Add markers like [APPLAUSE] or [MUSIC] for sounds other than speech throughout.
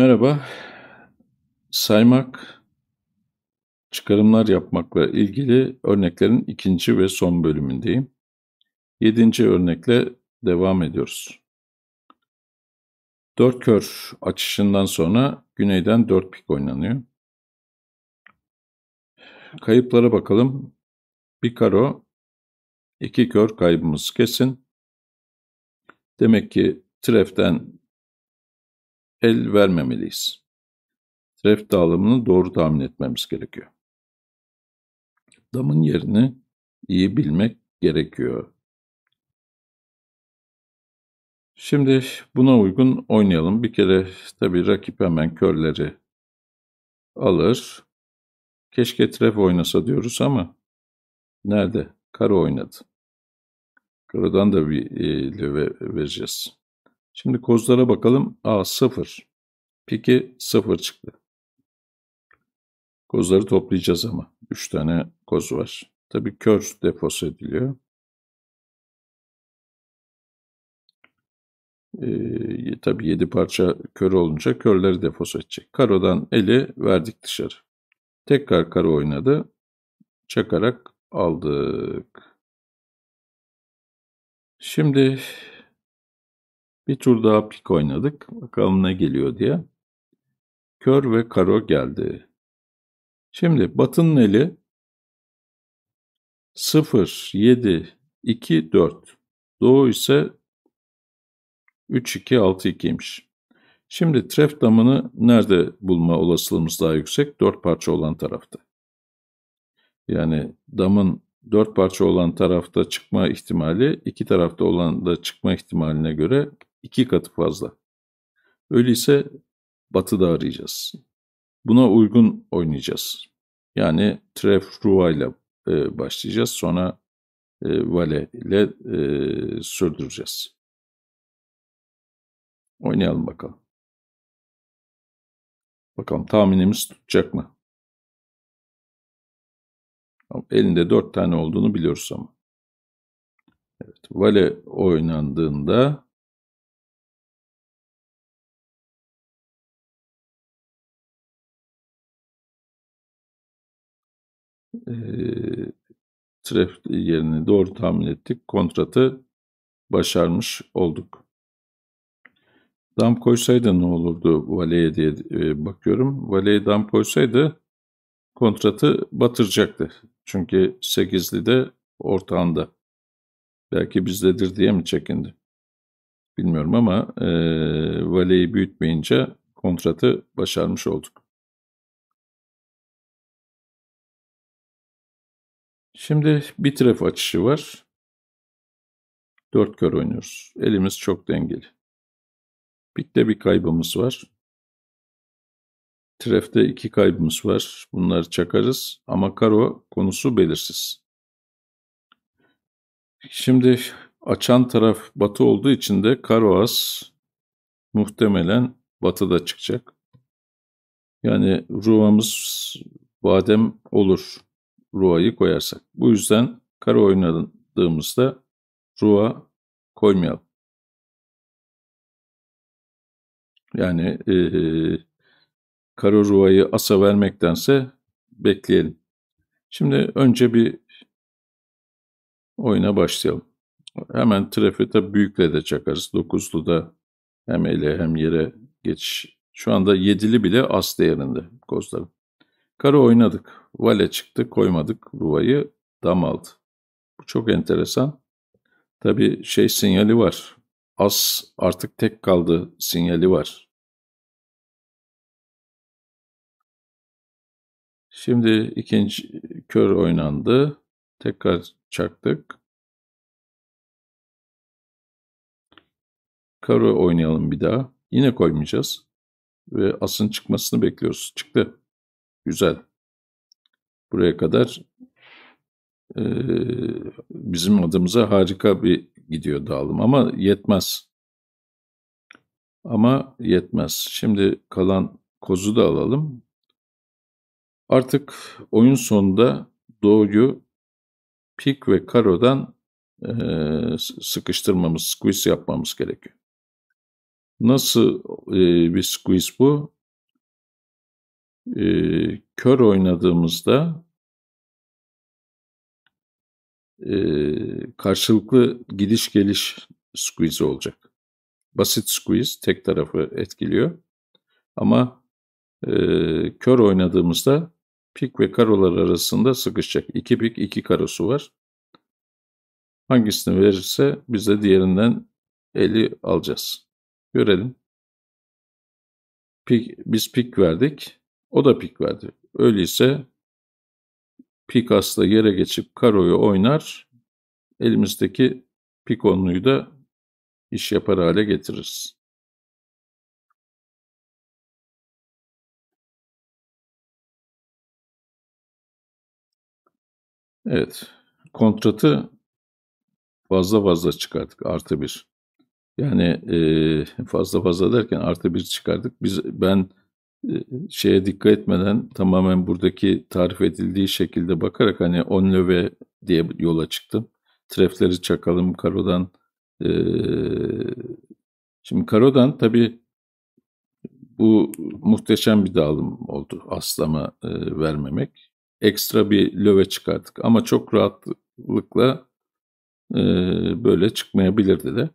Merhaba. Saymak, çıkarımlar yapmakla ilgili örneklerin ikinci ve son bölümündeyim. Yedinci örnekle devam ediyoruz. Dört kör açışından sonra güneyden dört pik oynanıyor. Kayıplara bakalım. Bir karo, iki kör kaybımız kesin. Demek ki treften el vermemeliyiz. Tref dağılımını doğru tahmin etmemiz gerekiyor. Damın yerini iyi bilmek gerekiyor. Şimdi buna uygun oynayalım. Bir kere tabii rakip hemen körleri alır. Keşke tref oynasa diyoruz ama nerede? Kara oynadı. Karıdan da bir e, löve vereceğiz. Şimdi kozlara bakalım. A 0. Peki 0 çıktı. Kozları toplayacağız ama. 3 tane koz var. Tabii kör defosu ediliyor. Ee, tabii 7 parça kör olunca körleri defos edecek. Karodan eli verdik dışarı. Tekrar karo oynadı. Çakarak aldık. Şimdi bir tur daha pik oynadık. Bakalım ne geliyor diye. Kör ve karo geldi. Şimdi Batın'ın eli 0, 7, 2, 4. Doğu ise 3, 2, 6, 2'ymiş. Şimdi tref damını nerede bulma olasılığımız daha yüksek? 4 parça olan tarafta. Yani damın 4 parça olan tarafta çıkma ihtimali, iki tarafta olan da çıkma ihtimaline göre iki katı fazla. Öyleyse batıda arayacağız. Buna uygun oynayacağız. Yani Trefruva ile e, başlayacağız. Sonra e, Vale ile e, sürdüreceğiz. Oynayalım bakalım. Bakalım tahminimiz tutacak mı? Elinde dört tane olduğunu biliyoruz ama. Evet, vale oynandığında tref yerini doğru tahmin ettik. Kontratı başarmış olduk. Dam koysaydı ne olurdu Vale'ye diye bakıyorum. Vale'ye dam koysaydı kontratı batıracaktı. Çünkü 8'li de ortağında. Belki bizdedir diye mi çekindi? Bilmiyorum ama e, Vale'yi büyütmeyince kontratı başarmış olduk. Şimdi bir tref açışı var. Dört kör oynuyoruz. Elimiz çok dengeli. Pikte bir kaybımız var. Trefte iki kaybımız var. Bunları çakarız ama karo konusu belirsiz. Şimdi açan taraf batı olduğu için de karo az muhtemelen batıda çıkacak. Yani ruvamız badem olur. Rua'yı koyarsak. Bu yüzden kare oynadığımızda Rua koymayalım. Yani e, kare Rua'yı asa vermektense bekleyelim. Şimdi önce bir oyuna başlayalım. Hemen trafete büyükle de çakarız. Dokuzlu da hem ele hem yere geçiş. Şu anda yedili bile as değerinde kozlarım. Kara oynadık. Vale çıktı koymadık. Ruva'yı dam aldı. Bu çok enteresan. Tabi şey sinyali var. As artık tek kaldı sinyali var. Şimdi ikinci kör oynandı. Tekrar çaktık. Karo oynayalım bir daha. Yine koymayacağız. Ve asın çıkmasını bekliyoruz. Çıktı. Güzel. Buraya kadar e, bizim adımıza harika bir gidiyor dağılım ama yetmez. Ama yetmez. Şimdi kalan kozu da alalım. Artık oyun sonunda doğuyu pik ve karodan e, sıkıştırmamız, squeeze yapmamız gerekiyor. Nasıl e, bir squeeze bu? e, kör oynadığımızda e, karşılıklı gidiş geliş squeeze olacak. Basit squeeze tek tarafı etkiliyor. Ama e, kör oynadığımızda pik ve karolar arasında sıkışacak. İki pik iki karosu var. Hangisini verirse biz de diğerinden eli alacağız. Görelim. Pik, biz pik verdik. O da pik verdi. Öyleyse pik asla yere geçip karoyu oynar. Elimizdeki pik onluyu da iş yapar hale getiririz. Evet. Kontratı fazla fazla çıkardık Artı bir. Yani fazla fazla derken artı bir çıkardık. Biz, ben şeye dikkat etmeden tamamen buradaki tarif edildiği şekilde bakarak hani Onlöve diye yola çıktım. Trefleri çakalım Karo'dan. Ee, şimdi Karo'dan tabi bu muhteşem bir dağılım oldu aslama e, vermemek. Ekstra bir löve çıkarttık ama çok rahatlıkla e, böyle çıkmayabilirdi de.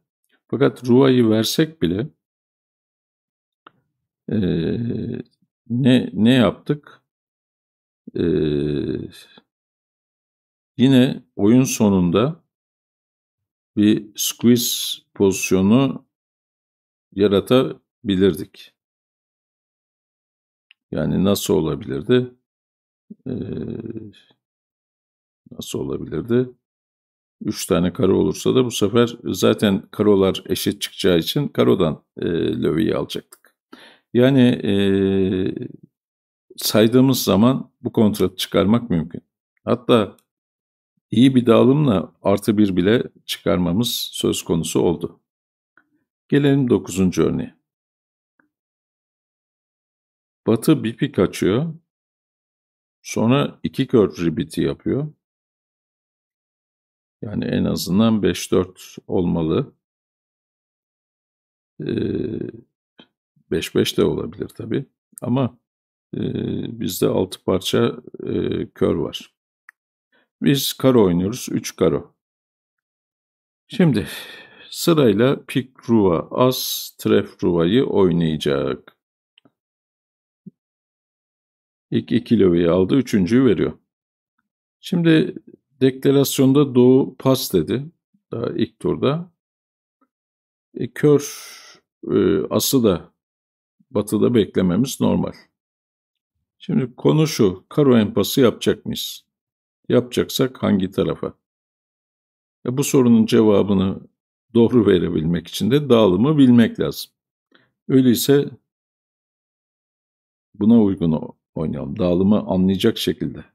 Fakat Rua'yı versek bile e, ne ne yaptık? E, yine oyun sonunda bir squeeze pozisyonu yaratabilirdik. Yani nasıl olabilirdi? Ee, nasıl olabilirdi? Üç tane karo olursa da bu sefer zaten karolar eşit çıkacağı için karodan e, löveyi alacaktık. Yani e, saydığımız zaman bu kontratı çıkarmak mümkün. Hatta iyi bir dağılımla artı bir bile çıkarmamız söz konusu oldu. Gelelim dokuzuncu örneğe. Batı bir pik açıyor. Sonra iki kör ribiti yapıyor. Yani en azından 5-4 olmalı. Ee, 5-5 de olabilir tabi Ama e, bizde 6 parça e, kör var. Biz karo oynuyoruz. 3 karo. Şimdi sırayla pik ruva, as, tref ruvayı oynayacak. İlk iki löveyi aldı. Üçüncüyü veriyor. Şimdi deklarasyonda doğu pas dedi. Daha ilk turda. E, kör e, ası da batıda beklememiz normal. Şimdi konu şu, karo empası yapacak mıyız? Yapacaksak hangi tarafa? E bu sorunun cevabını doğru verebilmek için de dağılımı bilmek lazım. Öyleyse buna uygun oynayalım. Dağılımı anlayacak şekilde.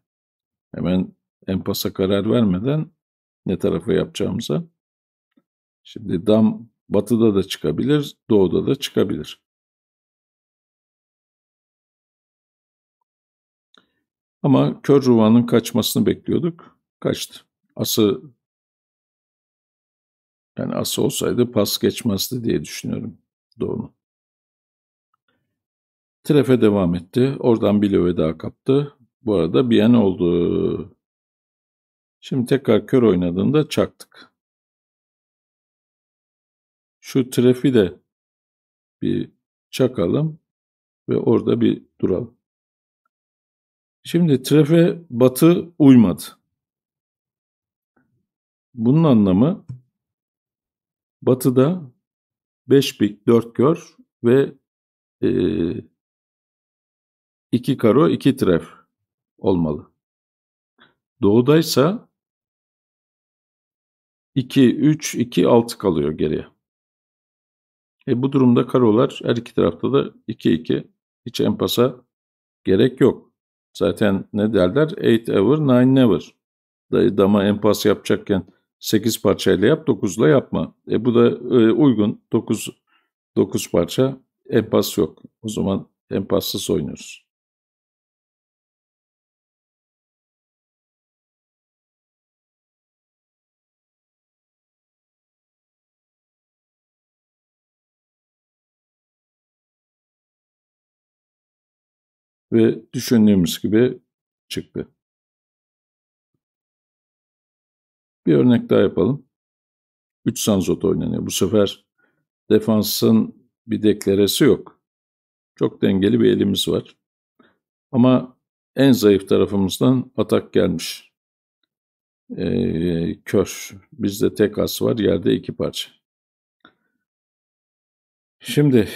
Hemen empasa karar vermeden ne tarafa yapacağımıza. Şimdi dam batıda da çıkabilir, doğuda da çıkabilir. Ama kör ruvanın kaçmasını bekliyorduk. Kaçtı. Ası yani ası olsaydı pas geçmezdi diye düşünüyorum doğunu. Tref'e devam etti. Oradan bir löve daha kaptı. Bu arada Biyen oldu. Şimdi tekrar kör oynadığında çaktık. Şu trefi de bir çakalım ve orada bir duralım. Şimdi TREF'e Batı uymadı. Bunun anlamı Batı'da 5 pik 4 kör ve 2 e, karo 2 tref olmalı. Doğudaysa 2, 3, 2, 6 kalıyor geriye. E bu durumda karolar her iki tarafta da 2, 2. Hiç empasa gerek yok. Zaten ne derler? Eight ever, nine never. Dama empas yapacakken 8 parçayla yap, 9'la yapma. E bu da e, uygun. 9 9 parça empas yok. O zaman empassız oynuyoruz. ve düşündüğümüz gibi çıktı. Bir örnek daha yapalım. 3 sanzot oynanıyor. Bu sefer defansın bir deklaresi yok. Çok dengeli bir elimiz var. Ama en zayıf tarafımızdan atak gelmiş. Ee, kör. Bizde tek as var. Yerde iki parça. Şimdi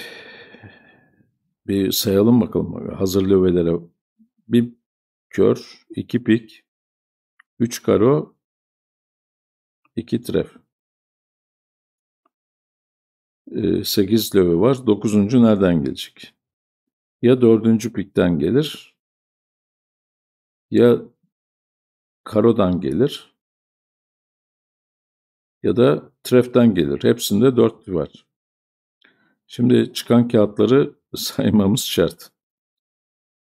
bir sayalım bakalım hazır lövelere. Bir kör, iki pik, üç karo, iki tref. E, sekiz löve var. Dokuzuncu nereden gelecek? Ya dördüncü pikten gelir, ya karodan gelir, ya da treften gelir. Hepsinde dört var. Şimdi çıkan kağıtları saymamız şart.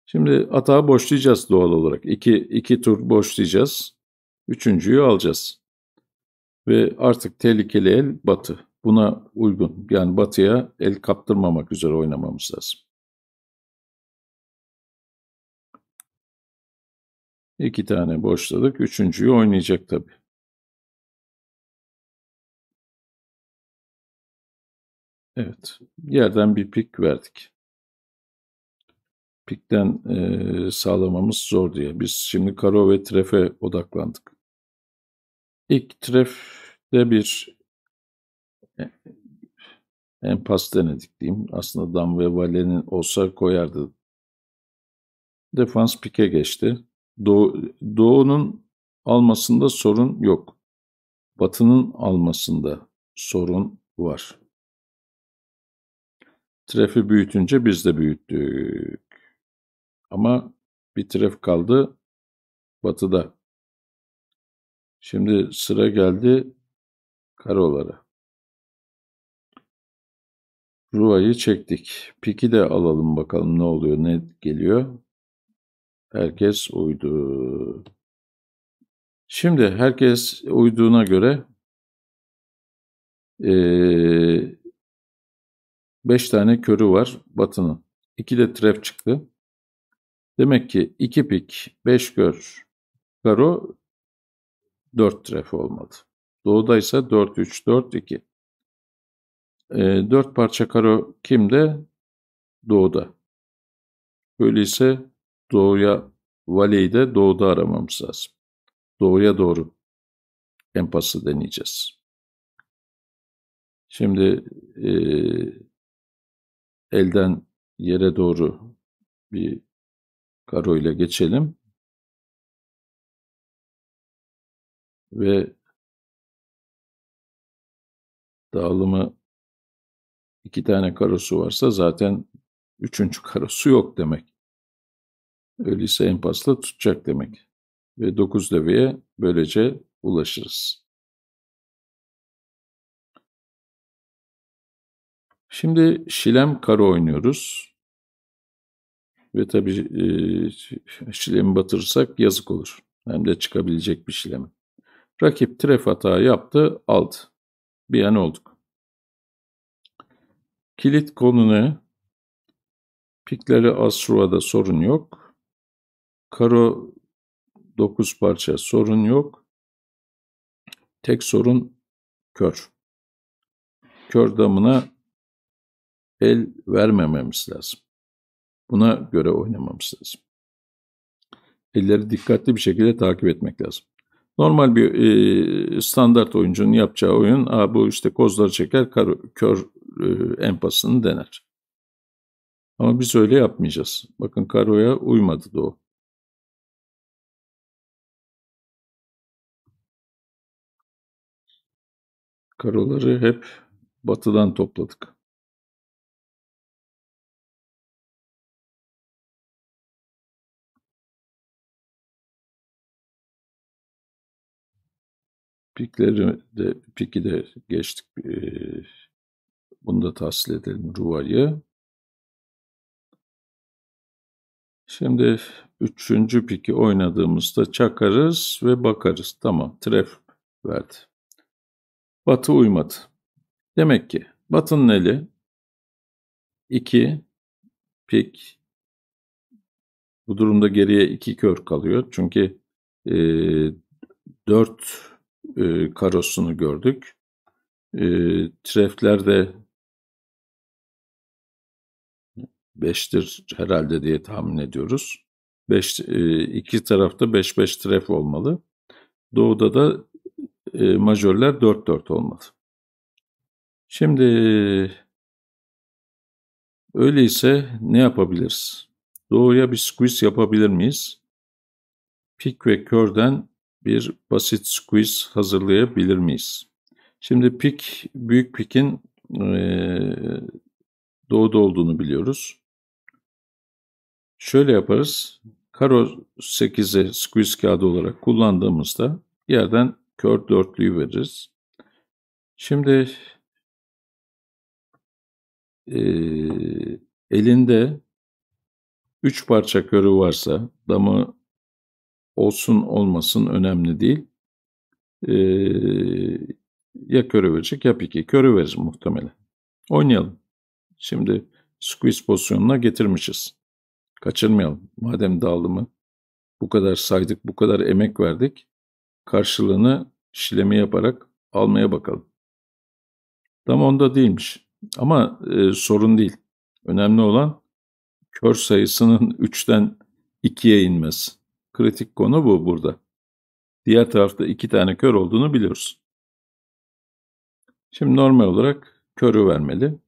Şimdi atağı boşlayacağız doğal olarak. İki, iki tur boşlayacağız. Üçüncüyü alacağız. Ve artık tehlikeli el batı. Buna uygun. Yani batıya el kaptırmamak üzere oynamamız lazım. İki tane boşladık. Üçüncüyü oynayacak tabii. Evet. Yerden bir pik verdik pikten e, sağlamamız zor diye. Biz şimdi karo ve trefe odaklandık. İlk trefte bir e, empas denedik diyeyim. Aslında Dam ve Valen'in olsa koyardı. Defans pike geçti. Doğu, Doğu'nun almasında sorun yok. Batı'nın almasında sorun var. Trefi büyütünce biz de büyüttük. Ama bir tref kaldı batıda. Şimdi sıra geldi karolara. Ruva'yı çektik. Piki de alalım bakalım ne oluyor, ne geliyor. Herkes uydu. Şimdi herkes uyduğuna göre 5 e, beş tane körü var Batı'nın. 2 de tref çıktı. Demek ki 2 pik, 5 gör, karo 4 tref olmadı. Doğuda ise 4, 3, 4, 2. E, 4 parça karo kimde? Doğuda. Öyleyse doğuya valeyi de doğuda aramamız lazım. Doğuya doğru empası deneyeceğiz. Şimdi e, elden yere doğru bir karo ile geçelim. Ve dağılımı iki tane karosu varsa zaten üçüncü karosu yok demek. Öyleyse empasla tutacak demek. Ve 9 leveye böylece ulaşırız. Şimdi şilem karo oynuyoruz. Ve tabii e, şilemi batırırsak yazık olur. Hem de çıkabilecek bir şilemi. Rakip tref hata yaptı, aldı. Bir an olduk. Kilit konunu pikleri az sorun yok. Karo 9 parça sorun yok. Tek sorun kör. Kör damına el vermememiz lazım. Buna göre oynamamız lazım. Elleri dikkatli bir şekilde takip etmek lazım. Normal bir e, standart oyuncunun yapacağı oyun, Aa, bu işte kozları çeker, kar, kör e, empasını dener. Ama biz öyle yapmayacağız. Bakın karoya uymadı da o. Karoları hep batıdan topladık. Pikleri de, piki de geçtik. Bunu da tahsil edelim Ruva'yı. Şimdi üçüncü piki oynadığımızda çakarız ve bakarız. Tamam tref verdi. Batı uymadı. Demek ki Batı'nın eli 2 pik bu durumda geriye 2 kör kalıyor. Çünkü e, e, karosunu gördük. E, treflerde 5'tir herhalde diye tahmin ediyoruz. 5 e, iki tarafta 5-5 tref olmalı. Doğuda da e, majörler 4-4 olmalı. Şimdi öyleyse ne yapabiliriz? Doğuya bir squeeze yapabilir miyiz? Pik ve körden bir basit squeeze hazırlayabilir miyiz? Şimdi pik, büyük pikin ee, doğuda olduğunu biliyoruz. Şöyle yaparız. Karo 8'e squeeze kağıdı olarak kullandığımızda yerden kör dörtlüyü veririz. Şimdi e, elinde 3 parça körü varsa damı olsun olmasın önemli değil. Ee, ya köre verecek ya pike. Köre verir muhtemelen. Oynayalım. Şimdi squeeze pozisyonuna getirmişiz. Kaçırmayalım. Madem dağılımı bu kadar saydık, bu kadar emek verdik. Karşılığını şileme yaparak almaya bakalım. Tam onda değilmiş. Ama e, sorun değil. Önemli olan kör sayısının 3'ten [LAUGHS] 2'ye inmesi. Kritik konu bu burada. Diğer tarafta iki tane kör olduğunu biliyorsun. Şimdi normal olarak körü vermeli.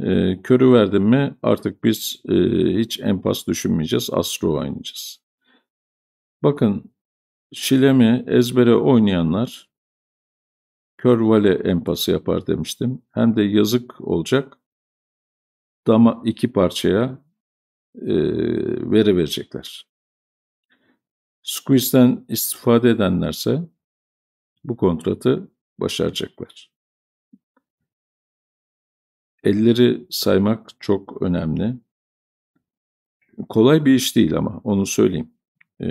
E, körü verdim mi artık biz e, hiç empas düşünmeyeceğiz, astro oynayacağız. Bakın şilemi ezbere oynayanlar kör vale empası yapar demiştim. Hem de yazık olacak. Dama iki parçaya e, veri verecekler. Squeeze'den istifade edenlerse bu kontratı başaracaklar. Elleri saymak çok önemli. Kolay bir iş değil ama onu söyleyeyim. Ee,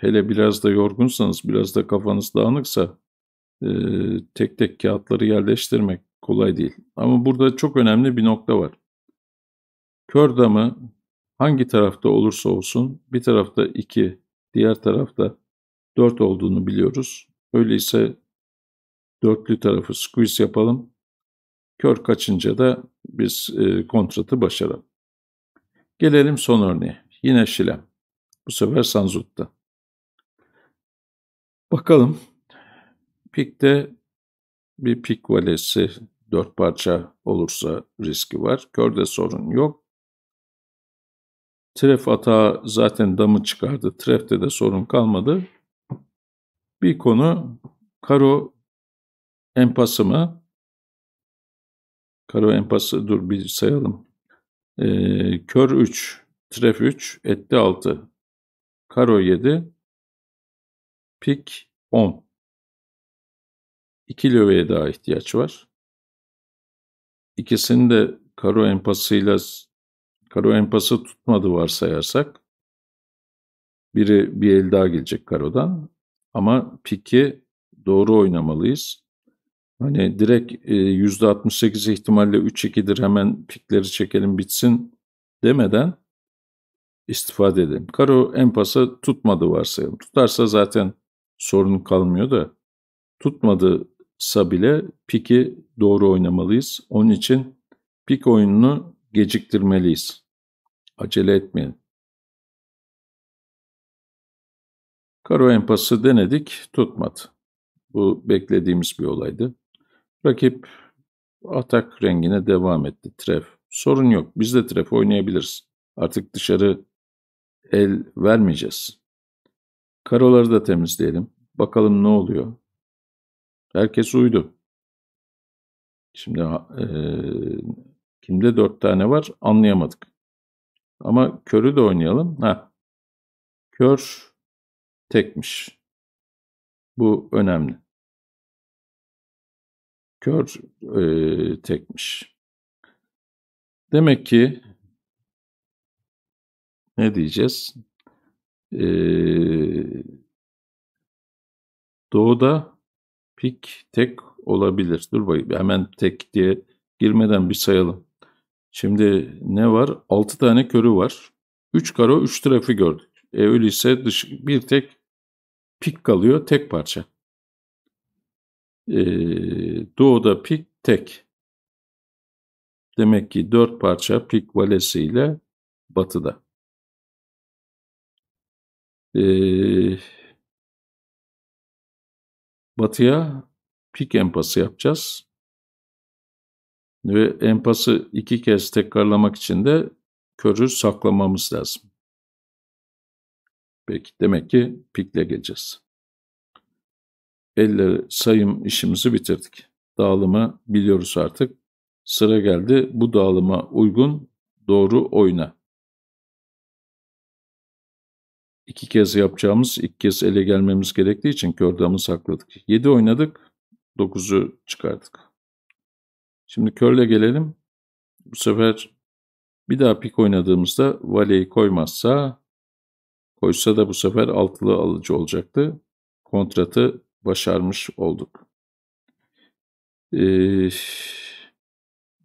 hele biraz da yorgunsanız, biraz da kafanız dağınıksa e, tek tek kağıtları yerleştirmek kolay değil. Ama burada çok önemli bir nokta var. Kör damı hangi tarafta olursa olsun bir tarafta iki diğer tarafta 4 olduğunu biliyoruz. Öyleyse dörtlü tarafı squeeze yapalım. Kör kaçınca da biz e, kontratı başaralım. Gelelim son örneğe. Yine Şilem. Bu sefer Sanzut'ta. Bakalım. Pik'te bir pik valesi dört parça olursa riski var. Körde sorun yok. Tref atağı zaten damı çıkardı. Tref'te de sorun kalmadı. Bir konu karo empası mı? Karo empası dur bir sayalım. Ee, kör 3, tref 3, etti 6. Karo 7, pik 10. İki löveye daha ihtiyaç var. İkisini de karo empasıyla Karo empası tutmadı varsayarsak biri bir el daha gelecek karodan ama piki doğru oynamalıyız. Hani direkt %68 e, ihtimalle 3-2'dir hemen pikleri çekelim bitsin demeden istifade edelim. Karo empası tutmadı varsayalım. Tutarsa zaten sorun kalmıyor da tutmadıysa bile piki doğru oynamalıyız. Onun için pik oyununu geciktirmeliyiz. Acele etmeyin. Karo empası denedik, tutmadı. Bu beklediğimiz bir olaydı. Rakip atak rengine devam etti. Tref. Sorun yok. Biz de tref oynayabiliriz. Artık dışarı el vermeyeceğiz. Karoları da temizleyelim. Bakalım ne oluyor. Herkes uydu. Şimdi e, kimde dört tane var anlayamadık. Ama körü de oynayalım. Ha. Kör tekmiş. Bu önemli. Kör e, tekmiş. Demek ki ne diyeceğiz? Ee, doğuda pik tek olabilir. Dur bakayım hemen tek diye girmeden bir sayalım. Şimdi ne var? 6 tane körü var. 3 karo 3 trafi gördük. E öyleyse dış, bir tek pik kalıyor tek parça. E, doğuda pik tek. Demek ki 4 parça pik valesiyle batıda. E, batıya pik empası yapacağız. Ve empası iki kez tekrarlamak için de körü saklamamız lazım. Peki demek ki pikle geleceğiz. Elleri sayım işimizi bitirdik. Dağılımı biliyoruz artık. Sıra geldi bu dağılıma uygun doğru oyna. İki kez yapacağımız, iki kez ele gelmemiz gerektiği için kördamı sakladık. Yedi oynadık, dokuzu çıkardık. Şimdi körle gelelim. Bu sefer bir daha pik oynadığımızda valeyi koymazsa koysa da bu sefer altılı alıcı olacaktı. Kontratı başarmış olduk. Ee,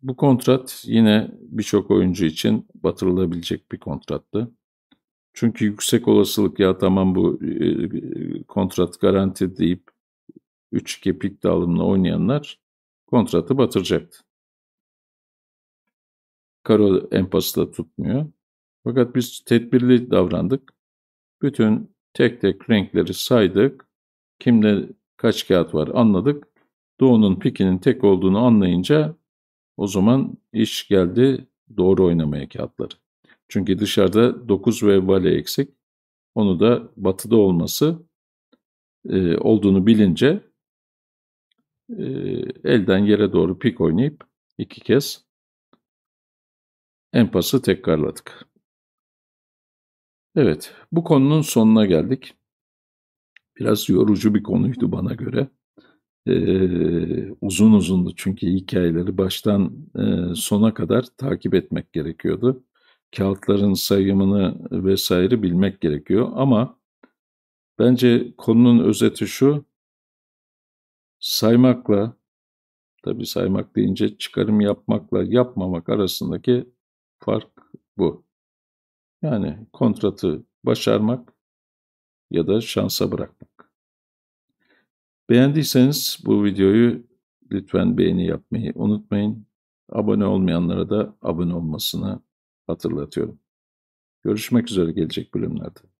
bu kontrat yine birçok oyuncu için batırılabilecek bir kontrattı. Çünkü yüksek olasılık ya tamam bu e, e kontrat garanti deyip 3-2 pik dağılımla oynayanlar kontratı batıracaktı. Karo empası da tutmuyor. Fakat biz tedbirli davrandık. Bütün tek tek renkleri saydık. Kimde kaç kağıt var anladık. Doğu'nun pikinin tek olduğunu anlayınca o zaman iş geldi doğru oynamaya kağıtları. Çünkü dışarıda 9 ve vale eksik. Onu da batıda olması e, olduğunu bilince ee, elden yere doğru pik oynayıp iki kez empası tekrarladık. Evet, bu konunun sonuna geldik. Biraz yorucu bir konuydu bana göre. Ee, uzun uzundu çünkü hikayeleri baştan e, sona kadar takip etmek gerekiyordu. Kağıtların sayımını vesaire bilmek gerekiyor ama bence konunun özeti şu saymakla, tabii saymak deyince çıkarım yapmakla yapmamak arasındaki fark bu. Yani kontratı başarmak ya da şansa bırakmak. Beğendiyseniz bu videoyu lütfen beğeni yapmayı unutmayın. Abone olmayanlara da abone olmasını hatırlatıyorum. Görüşmek üzere gelecek bölümlerde.